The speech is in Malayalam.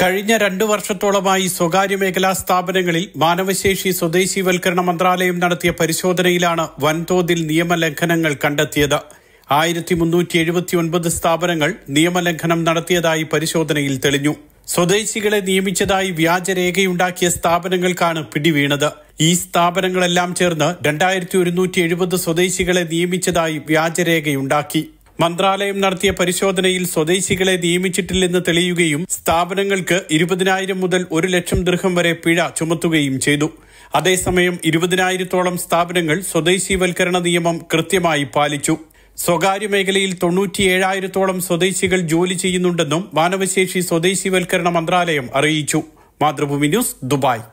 കഴിഞ്ഞ രണ്ടു വർഷത്തോളമായി സ്വകാര്യ മേഖലാ സ്ഥാപനങ്ങളിൽ മാനവശേഷി സ്വദേശിവൽക്കരണ മന്ത്രാലയം നടത്തിയ പരിശോധനയിലാണ് വൻതോതിൽ നിയമലംഘനങ്ങൾ കണ്ടെത്തിയത് ആയിരത്തി മുന്നൂറ്റി എഴുപത്തിയൊൻപത് സ്ഥാപനങ്ങൾ നിയമലംഘനം നടത്തിയതായി പരിശോധനയിൽ തെളിഞ്ഞു സ്വദേശികളെ നിയമിച്ചതായി വ്യാജരേഖയുണ്ടാക്കിയ സ്ഥാപനങ്ങൾക്കാണ് പിടിവീണത് ഈ സ്ഥാപനങ്ങളെല്ലാം ചേർന്ന് രണ്ടായിരത്തി ഒരുന്നൂറ്റി എഴുപത് സ്വദേശികളെ നിയമിച്ചതായി വ്യാജരേഖയുണ്ടാക്കി മന്ത്രാലയം നടത്തിയ പരിശോധനയിൽ സ്വദേശികളെ നിയമിച്ചിട്ടില്ലെന്ന് തെളിയുകയും സ്ഥാപനങ്ങൾക്ക് ഇരുപതിനായിരം മുതൽ ഒരു ലക്ഷം ദൃഹം വരെ പിഴ ചുമത്തുകയും ചെയ്തു അതേസമയം ഇരുപതിനായിരത്തോളം സ്ഥാപനങ്ങൾ സ്വദേശിവൽക്കരണ നിയമം കൃത്യമായി പാലിച്ചു സ്വകാര്യ മേഖലയിൽ തൊണ്ണൂറ്റിയേഴായിരത്തോളം സ്വദേശികൾ ജോലി ചെയ്യുന്നുണ്ടെന്നും മാനവശേഷി സ്വദേശിവൽക്കരണ മന്ത്രാലയം അറിയിച്ചു മാതൃഭൂമി ന്യൂസ് ദുബായ്